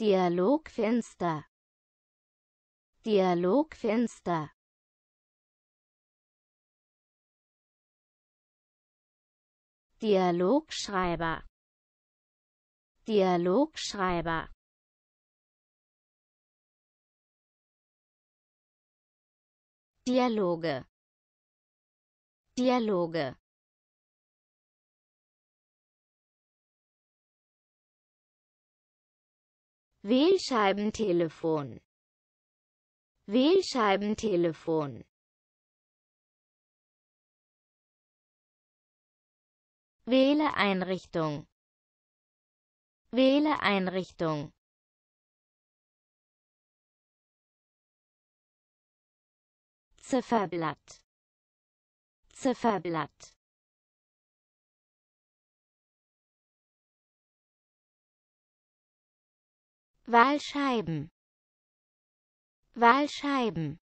Dialogfenster Dialogfenster Dialogschreiber Dialogschreiber Dialoge Dialoge Wählscheibentelefon Wählscheibentelefon Wähle Einrichtung Wähle Einrichtung Zifferblatt Zifferblatt Wahlscheiben Wahlscheiben